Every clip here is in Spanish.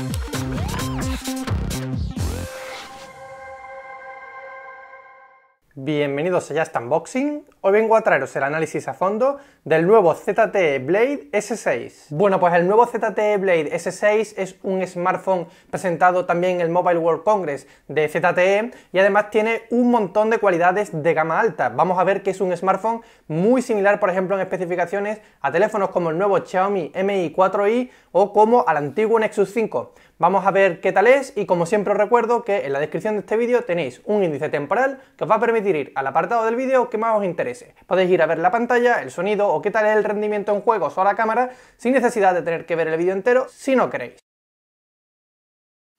Thank you. Bienvenidos a Just Unboxing. Hoy vengo a traeros el análisis a fondo del nuevo ZTE Blade S6. Bueno, pues el nuevo ZTE Blade S6 es un smartphone presentado también en el Mobile World Congress de ZTE y además tiene un montón de cualidades de gama alta. Vamos a ver que es un smartphone muy similar, por ejemplo, en especificaciones a teléfonos como el nuevo Xiaomi Mi 4i o como al antiguo Nexus 5. Vamos a ver qué tal es y como siempre os recuerdo que en la descripción de este vídeo tenéis un índice temporal que os va a permitir ir al apartado del vídeo que más os interese. Podéis ir a ver la pantalla, el sonido o qué tal es el rendimiento en juegos o la cámara sin necesidad de tener que ver el vídeo entero si no queréis.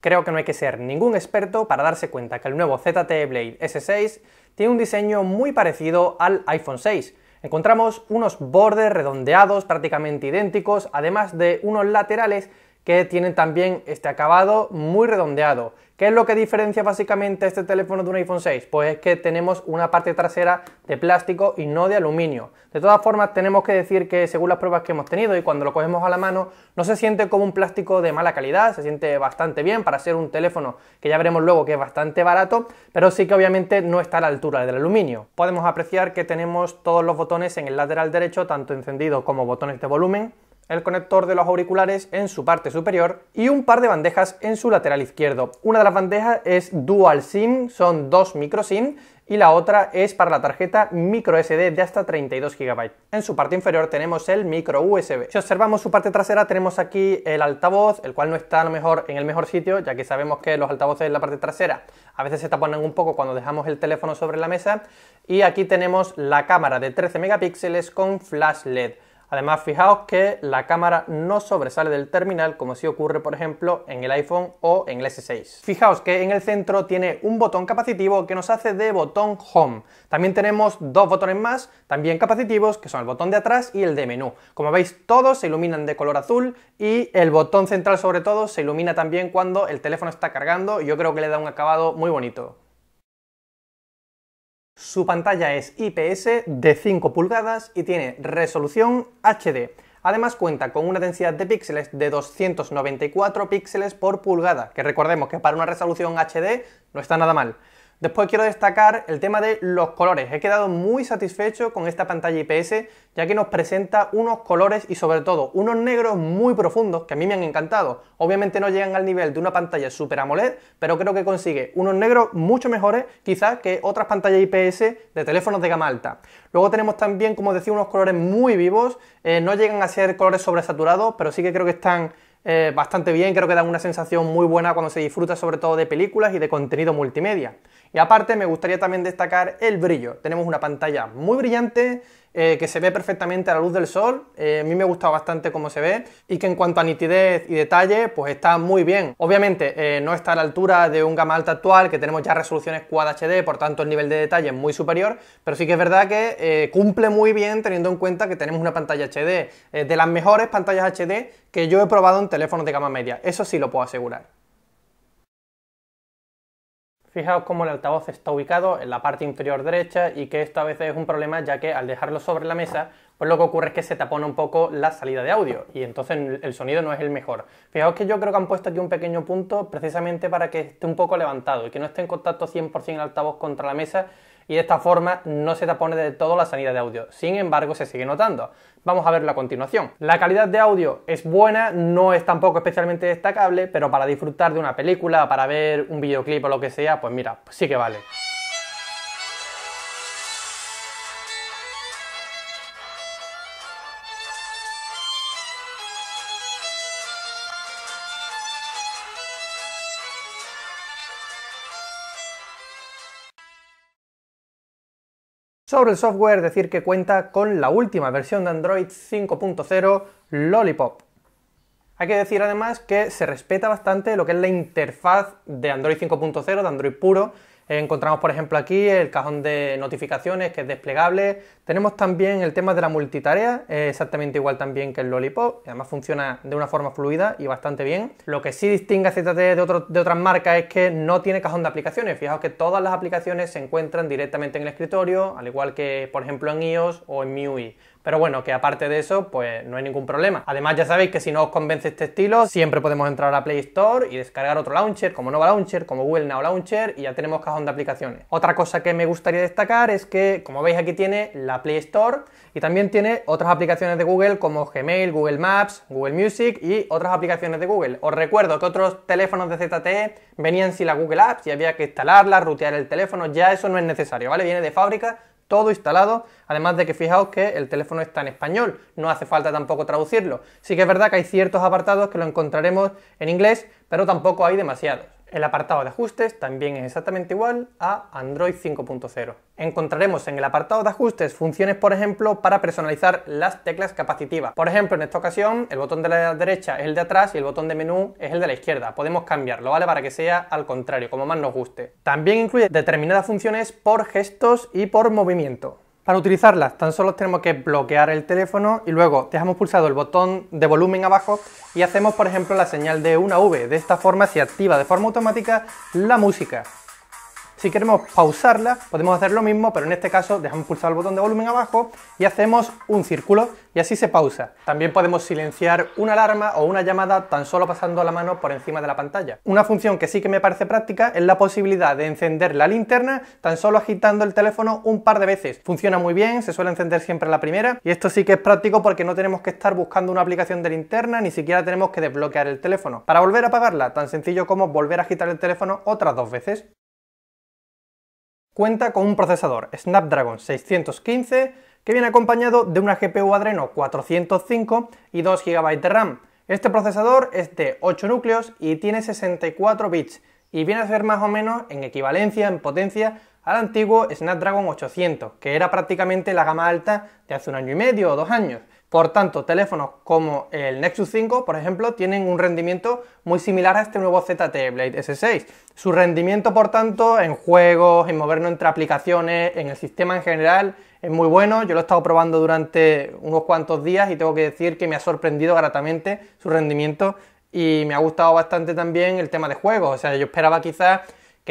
Creo que no hay que ser ningún experto para darse cuenta que el nuevo ZTE Blade S6 tiene un diseño muy parecido al iPhone 6, encontramos unos bordes redondeados prácticamente idénticos, además de unos laterales que tienen también este acabado muy redondeado. ¿Qué es lo que diferencia básicamente este teléfono de un iPhone 6? Pues es que tenemos una parte trasera de plástico y no de aluminio. De todas formas, tenemos que decir que según las pruebas que hemos tenido y cuando lo cogemos a la mano, no se siente como un plástico de mala calidad, se siente bastante bien para ser un teléfono que ya veremos luego que es bastante barato, pero sí que obviamente no está a la altura del aluminio. Podemos apreciar que tenemos todos los botones en el lateral derecho, tanto encendidos como botones de volumen, el conector de los auriculares en su parte superior y un par de bandejas en su lateral izquierdo. Una de las bandejas es dual SIM, son dos micro SIM y la otra es para la tarjeta micro SD de hasta 32 GB. En su parte inferior tenemos el micro USB. Si observamos su parte trasera tenemos aquí el altavoz, el cual no está a lo mejor en el mejor sitio, ya que sabemos que los altavoces en la parte trasera a veces se tapan un poco cuando dejamos el teléfono sobre la mesa. Y aquí tenemos la cámara de 13 megapíxeles con flash LED. Además, fijaos que la cámara no sobresale del terminal como si ocurre, por ejemplo, en el iPhone o en el S6. Fijaos que en el centro tiene un botón capacitivo que nos hace de botón Home. También tenemos dos botones más, también capacitivos, que son el botón de atrás y el de menú. Como veis, todos se iluminan de color azul y el botón central sobre todo se ilumina también cuando el teléfono está cargando. Yo creo que le da un acabado muy bonito. Su pantalla es IPS de 5 pulgadas y tiene resolución HD. Además cuenta con una densidad de píxeles de 294 píxeles por pulgada, que recordemos que para una resolución HD no está nada mal. Después quiero destacar el tema de los colores. He quedado muy satisfecho con esta pantalla IPS ya que nos presenta unos colores y sobre todo unos negros muy profundos que a mí me han encantado. Obviamente no llegan al nivel de una pantalla Super AMOLED, pero creo que consigue unos negros mucho mejores quizás que otras pantallas IPS de teléfonos de gama alta. Luego tenemos también, como decía, unos colores muy vivos. Eh, no llegan a ser colores sobresaturados, pero sí que creo que están eh, bastante bien, creo que dan una sensación muy buena cuando se disfruta sobre todo de películas y de contenido multimedia. Y aparte me gustaría también destacar el brillo. Tenemos una pantalla muy brillante eh, que se ve perfectamente a la luz del sol, eh, a mí me gusta bastante cómo se ve y que en cuanto a nitidez y detalle pues está muy bien. Obviamente eh, no está a la altura de un gama alta actual que tenemos ya resoluciones Quad HD, por tanto el nivel de detalle es muy superior, pero sí que es verdad que cumple muy bien teniendo en cuenta que tenemos una pantalla HD, de las mejores pantallas HD que yo he probado en teléfonos de gama media, eso sí lo puedo asegurar. Fijaos cómo el altavoz está ubicado en la parte inferior derecha y que esto a veces es un problema ya que al dejarlo sobre la mesa, pues lo que ocurre es que se tapona un poco la salida de audio y entonces el sonido no es el mejor. Fijaos que yo creo que han puesto aquí un pequeño punto precisamente para que esté un poco levantado y que no esté en contacto 100% el altavoz contra la mesa y de esta forma no se tapone de todo la salida de audio. Sin embargo, se sigue notando. Vamos a verlo a continuación. La calidad de audio es buena, no es tampoco especialmente destacable, pero para disfrutar de una película, para ver un videoclip o lo que sea, pues mira, pues sí que vale. Sobre el software, decir que cuenta con la última versión de Android 5.0 Lollipop. Hay que decir además que se respeta bastante lo que es la interfaz de Android 5.0, de Android puro, Encontramos, por ejemplo, aquí el cajón de notificaciones que es desplegable. Tenemos también el tema de la multitarea, eh, exactamente igual también que el Lollipop. Además funciona de una forma fluida y bastante bien. Lo que sí distingue a ZTE de, otras marcas es que no tiene cajón de aplicaciones. Fijaos que todas las aplicaciones se encuentran directamente en el escritorio, al igual que, por ejemplo, en iOS o en MIUI. Pero bueno, que aparte de eso, pues no hay ningún problema. Además, ya sabéis que si no os convence este estilo, siempre podemos entrar a Play Store y descargar otro launcher, como Nova Launcher, como Google Now Launcher, y ya tenemos cajón de aplicaciones. Otra cosa que me gustaría destacar es que, como veis, aquí tiene la Play Store y también tiene otras aplicaciones de Google como Gmail, Google Maps, Google Music y otras aplicaciones de Google. Os recuerdo que otros teléfonos de ZTE venían sin la Google Apps y había que instalarla, rutear el teléfono, ya eso no es necesario, ¿vale? Viene de fábrica todo instalado, además de que fijaos que el teléfono está en español, no hace falta tampoco traducirlo. Sí que es verdad que hay ciertos apartados que lo encontraremos en inglés, pero tampoco hay demasiados. El apartado de ajustes también es exactamente igual a Android 5.0 encontraremos en el apartado de ajustes funciones, por ejemplo, para personalizar las teclas capacitivas. Por ejemplo, en esta ocasión, el botón de la derecha es el de atrás y el botón de menú es el de la izquierda. Podemos cambiarlo, ¿vale? Para que sea al contrario, como más nos guste. También incluye determinadas funciones por gestos y por movimiento. Para utilizarlas, tan solo tenemos que bloquear el teléfono y luego dejamos pulsado el botón de volumen abajo y hacemos, por ejemplo, la señal de una V. De esta forma se activa de forma automática la música. Si queremos pausarla, podemos hacer lo mismo, pero en este caso dejamos pulsar el botón de volumen abajo y hacemos un círculo y así se pausa. También podemos silenciar una alarma o una llamada tan solo pasando la mano por encima de la pantalla. Una función que sí que me parece práctica es la posibilidad de encender la linterna tan solo agitando el teléfono un par de veces. Funciona muy bien, se suele encender siempre la primera y esto sí que es práctico porque no tenemos que estar buscando una aplicación de linterna, ni siquiera tenemos que desbloquear el teléfono. Para volver a apagarla, tan sencillo como volver a agitar el teléfono otras dos veces. Cuenta con un procesador Snapdragon 615 que viene acompañado de una GPU Adreno 405 y 2 GB de RAM. Este procesador es de 8 núcleos y tiene 64 bits y viene a ser más o menos en equivalencia, en potencia, al antiguo Snapdragon 800, que era prácticamente la gama alta de hace un año y medio o dos años. Por tanto, teléfonos como el Nexus 5, por ejemplo, tienen un rendimiento muy similar a este nuevo ZTE Blade S6. Su rendimiento, por tanto, en juegos, en movernos entre aplicaciones, en el sistema en general, es muy bueno. Yo lo he estado probando durante unos cuantos días y tengo que decir que me ha sorprendido gratamente su rendimiento y me ha gustado bastante también el tema de juegos. O sea, yo esperaba quizás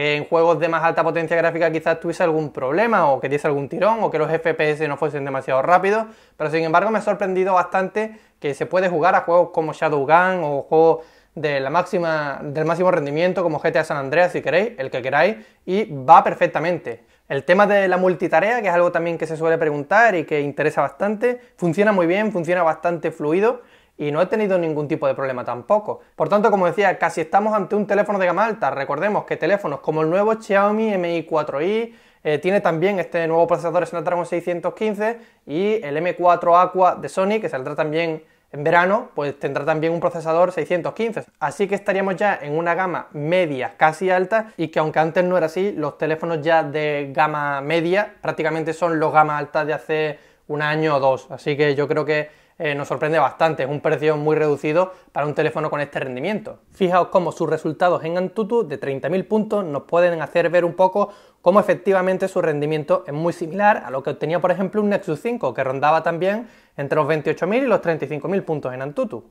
en juegos de más alta potencia gráfica quizás tuviese algún problema o que diese algún tirón o que los FPS no fuesen demasiado rápidos, pero sin embargo me ha sorprendido bastante que se puede jugar a juegos como Shadowgun o juegos de la máxima, del máximo rendimiento como GTA San Andreas si queréis, el que queráis, y va perfectamente. El tema de la multitarea, que es algo también que se suele preguntar y que interesa bastante, funciona muy bien, funciona bastante fluido y no he tenido ningún tipo de problema tampoco. Por tanto, como decía, casi estamos ante un teléfono de gama alta. Recordemos que teléfonos como el nuevo Xiaomi Mi 4i eh, tiene también este nuevo procesador Snapdragon 615 y el M4 Aqua de Sony, que saldrá también en verano, pues tendrá también un procesador 615. Así que estaríamos ya en una gama media, casi alta, y que aunque antes no era así, los teléfonos ya de gama media prácticamente son los gama altas de hace un año o dos. Así que yo creo que eh, nos sorprende bastante. Es un precio muy reducido para un teléfono con este rendimiento. Fijaos cómo sus resultados en Antutu de 30.000 puntos nos pueden hacer ver un poco cómo efectivamente su rendimiento es muy similar a lo que obtenía, por ejemplo, un Nexus 5, que rondaba también entre los 28.000 y los 35.000 puntos en Antutu.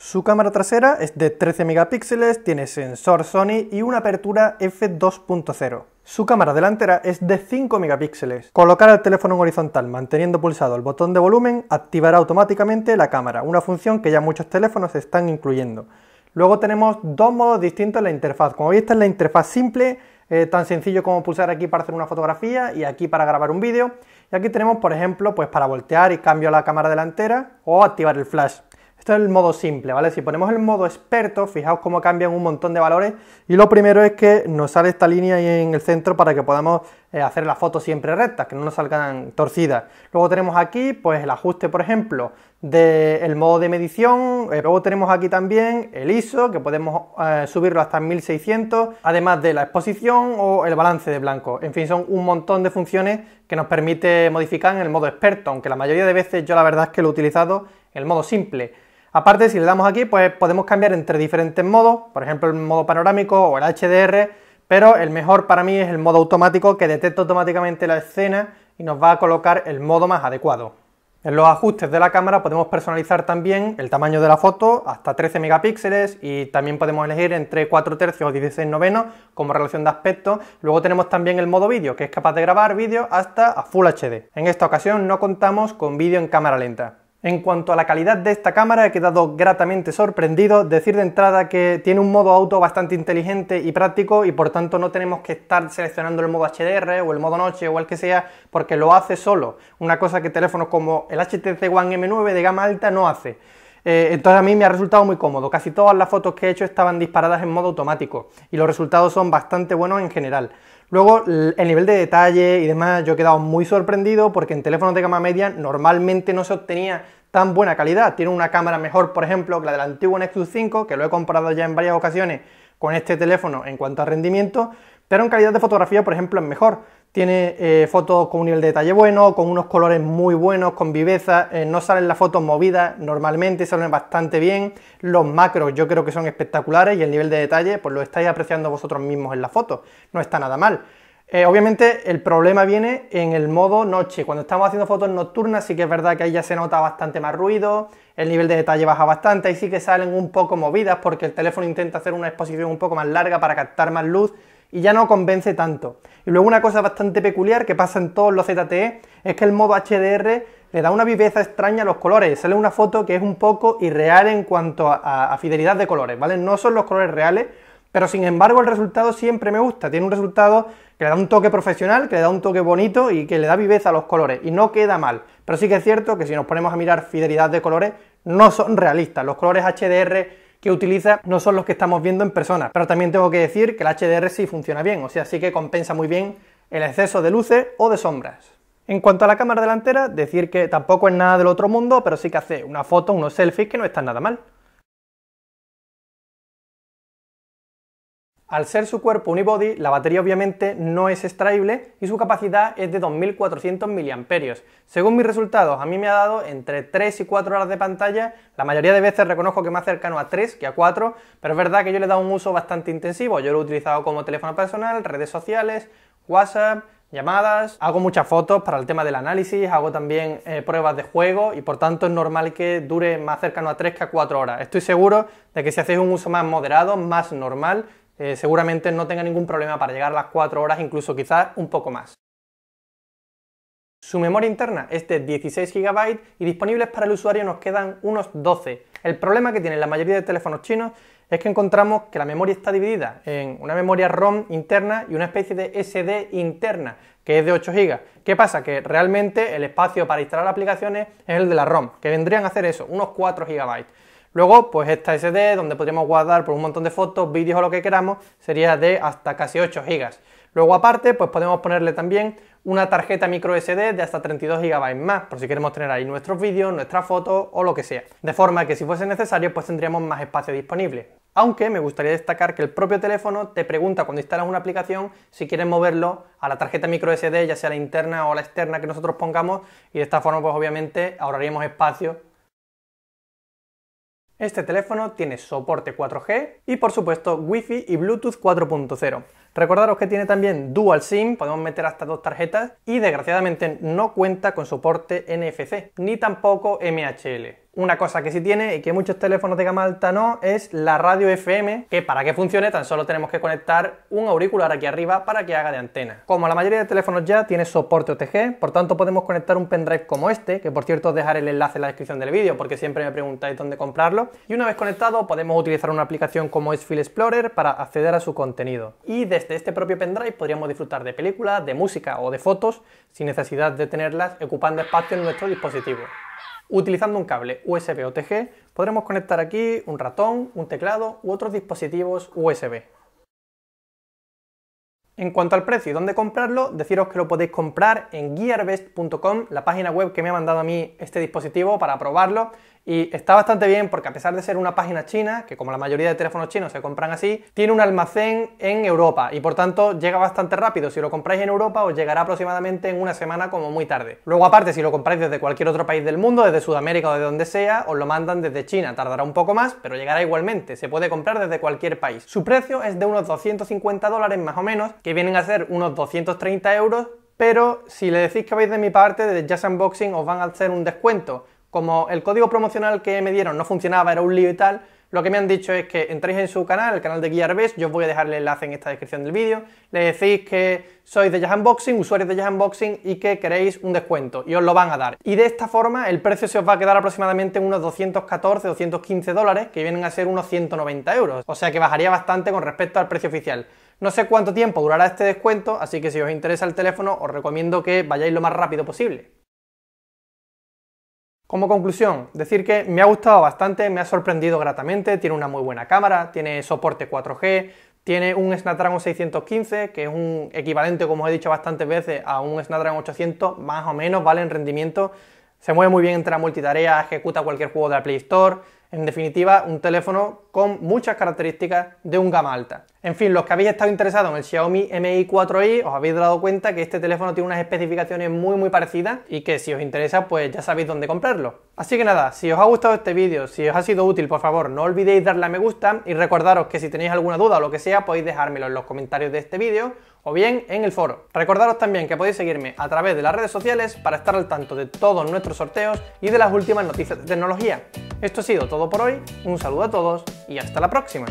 Su cámara trasera es de 13 megapíxeles, tiene sensor Sony y una apertura f2.0. Su cámara delantera es de 5 megapíxeles. Colocar el teléfono en horizontal manteniendo pulsado el botón de volumen activará automáticamente la cámara, una función que ya muchos teléfonos están incluyendo. Luego tenemos dos modos distintos en la interfaz. Como veis, esta es la interfaz simple, eh, tan sencillo como pulsar aquí para hacer una fotografía y aquí para grabar un vídeo. Y aquí tenemos, por ejemplo, pues para voltear y cambio la cámara delantera o activar el flash. Esto es el modo simple, ¿vale? Si ponemos el modo experto, fijaos cómo cambian un montón de valores y lo primero es que nos sale esta línea ahí en el centro para que podamos eh, hacer las fotos siempre rectas, que no nos salgan torcidas. Luego tenemos aquí pues el ajuste, por ejemplo, del modo de medición, eh, luego tenemos aquí también el ISO, que podemos eh, subirlo hasta 1600, además de la exposición o el balance de blanco. En fin, son un montón de funciones que nos permite modificar en el modo experto, aunque la mayoría de veces yo la verdad es que lo he utilizado en el modo simple. Aparte, si le damos aquí, pues podemos cambiar entre diferentes modos, por ejemplo el modo panorámico o el HDR, pero el mejor para mí es el modo automático que detecta automáticamente la escena y nos va a colocar el modo más adecuado. En los ajustes de la cámara podemos personalizar también el tamaño de la foto hasta 13 megapíxeles y también podemos elegir entre 4 tercios o 16 novenos como relación de aspecto. Luego tenemos también el modo vídeo que es capaz de grabar vídeo hasta a Full HD. En esta ocasión no contamos con vídeo en cámara lenta. En cuanto a la calidad de esta cámara, he quedado gratamente sorprendido. Decir de entrada que tiene un modo auto bastante inteligente y práctico y por tanto no tenemos que estar seleccionando el modo HDR o el modo noche o el que sea porque lo hace solo. Una cosa que teléfonos como el HTC One M9 de gama alta no hace. Eh, entonces a mí me ha resultado muy cómodo. Casi todas las fotos que he hecho estaban disparadas en modo automático y los resultados son bastante buenos en general. Luego, el nivel de detalle y demás, yo he quedado muy sorprendido porque en teléfonos de gama media normalmente no se obtenía tan buena calidad. Tiene una cámara mejor, por ejemplo, que la del antiguo Nexus 5, que lo he comparado ya en varias ocasiones con este teléfono en cuanto a rendimiento, pero en calidad de fotografía, por ejemplo, es mejor. Tiene eh, fotos con un nivel de detalle bueno, con unos colores muy buenos, con viveza, eh, no salen las fotos movidas normalmente, salen bastante bien. Los macros yo creo que son espectaculares y el nivel de detalle pues lo estáis apreciando vosotros mismos en la foto, no está nada mal. Eh, obviamente el problema viene en el modo noche, cuando estamos haciendo fotos nocturnas sí que es verdad que ahí ya se nota bastante más ruido, el nivel de detalle baja bastante, ahí sí que salen un poco movidas porque el teléfono intenta hacer una exposición un poco más larga para captar más luz y ya no convence tanto. Y luego una cosa bastante peculiar que pasa en todos los ZTE es que el modo HDR le da una viveza extraña a los colores. Sale una foto que es un poco irreal en cuanto a, fidelidad de colores, ¿vale? No son los colores reales, pero sin embargo el resultado siempre me gusta. Tiene un resultado que le da un toque profesional, que le da un toque bonito y que le da viveza a los colores. Y no queda mal. Pero sí que es cierto que si nos ponemos a mirar fidelidad de colores, no son realistas. Los colores HDR que utiliza no son los que estamos viendo en persona. Pero también tengo que decir que el HDR sí funciona bien, o sea, sí que compensa muy bien el exceso de luces o de sombras. En cuanto a la cámara delantera, decir que tampoco es nada del otro mundo, pero sí que hace una foto, unos selfies que no están nada mal. Al ser su cuerpo unibody, la batería obviamente no es extraíble y su capacidad es de 2.400 mAh. Según mis resultados, a mí me ha dado entre 3 y 4 horas de pantalla, la mayoría de veces reconozco que más cercano a 3 que a 4, pero es verdad que yo le he dado un uso bastante intensivo, yo lo he utilizado como teléfono personal, redes sociales, WhatsApp, llamadas, hago muchas fotos para el tema del análisis, hago también eh, pruebas de juego y por tanto es normal que dure más cercano a 3 que a 4 horas. Estoy seguro de que si hacéis un uso más moderado, más normal, eh, seguramente no tenga ningún problema para llegar a las 4 horas, incluso quizás un poco más. Su memoria interna es de 16 GB y disponibles para el usuario nos quedan unos 12. El problema que tienen la mayoría de teléfonos chinos es que encontramos que la memoria está dividida en una memoria ROM interna y una especie de SD interna, que es de 8 GB. ¿Qué pasa? Que realmente el espacio para instalar aplicaciones es el de la ROM, que vendrían a hacer eso, unos 4 GB. Luego, pues esta SD, donde podríamos guardar por pues, un montón de fotos, vídeos o lo que queramos, sería de hasta casi 8 GB. Luego aparte, pues podemos ponerle también una tarjeta micro SD de hasta 32 GB más, por si queremos tener ahí nuestros vídeos, nuestras fotos o lo que sea. De forma que si fuese necesario, pues tendríamos más espacio disponible. Aunque me gustaría destacar que el propio teléfono te pregunta cuando instalas una aplicación si quieres moverlo a la tarjeta micro SD, ya sea la interna o la externa que nosotros pongamos, y de esta forma, pues obviamente ahorraríamos espacio este teléfono tiene soporte 4G y por supuesto Wi-Fi y Bluetooth 4.0. Recordaros que tiene también Dual SIM, podemos meter hasta dos tarjetas y desgraciadamente no cuenta con soporte NFC ni tampoco MHL. Una cosa que sí tiene y que muchos teléfonos de gama alta no es la radio FM, que para que funcione tan solo tenemos que conectar un auricular aquí arriba para que haga de antena. Como la mayoría de teléfonos ya tiene soporte OTG, por tanto podemos conectar un pendrive como este, que por cierto os dejaré el enlace en la descripción del vídeo porque siempre me preguntáis dónde comprarlo. Y una vez conectado podemos utilizar una aplicación como es File Explorer para acceder a su contenido. Y de de este propio pendrive podríamos disfrutar de películas, de música o de fotos sin necesidad de tenerlas ocupando espacio en nuestro dispositivo. Utilizando un cable USB o TG podremos conectar aquí un ratón, un teclado u otros dispositivos USB. En cuanto al precio y dónde comprarlo, deciros que lo podéis comprar en gearbest.com, la página web que me ha mandado a mí este dispositivo para probarlo y está bastante bien porque a pesar de ser una página china, que como la mayoría de teléfonos chinos se compran así, tiene un almacén en Europa y por tanto llega bastante rápido. Si lo compráis en Europa os llegará aproximadamente en una semana como muy tarde. Luego aparte, si lo compráis desde cualquier otro país del mundo, desde Sudamérica o de donde sea, os lo mandan desde China. Tardará un poco más, pero llegará igualmente. Se puede comprar desde cualquier país. Su precio es de unos 250 dólares más o menos, que vienen a ser unos 230 euros pero si le decís que vais de mi parte desde Just Unboxing os van a hacer un descuento como el código promocional que me dieron no funcionaba, era un lío y tal, lo que me han dicho es que entréis en su canal, el canal de GearBest, yo os voy a dejar el enlace en esta descripción del vídeo, le decís que sois de Jazz Unboxing, usuarios de Jazz Unboxing y que queréis un descuento y os lo van a dar. Y de esta forma el precio se os va a quedar aproximadamente en unos 214, 215 dólares, que vienen a ser unos 190 euros, o sea que bajaría bastante con respecto al precio oficial. No sé cuánto tiempo durará este descuento, así que si os interesa el teléfono os recomiendo que vayáis lo más rápido posible. Como conclusión, decir que me ha gustado bastante, me ha sorprendido gratamente, tiene una muy buena cámara, tiene soporte 4G, tiene un Snapdragon 615, que es un equivalente, como he dicho bastantes veces, a un Snapdragon 800, más o menos, ¿vale? En rendimiento. Se mueve muy bien entre la multitarea, ejecuta cualquier juego de la Play Store. En definitiva, un teléfono con muchas características de un gama alta. En fin, los que habéis estado interesados en el Xiaomi Mi 4i, os habéis dado cuenta que este teléfono tiene unas especificaciones muy muy parecidas y que si os interesa pues ya sabéis dónde comprarlo. Así que nada, si os ha gustado este vídeo, si os ha sido útil, por favor no olvidéis darle a me gusta y recordaros que si tenéis alguna duda o lo que sea podéis dejármelo en los comentarios de este vídeo o bien en el foro. Recordaros también que podéis seguirme a través de las redes sociales para estar al tanto de todos nuestros sorteos y de las últimas noticias de tecnología. Esto ha sido todo por hoy, un saludo a todos y hasta la próxima.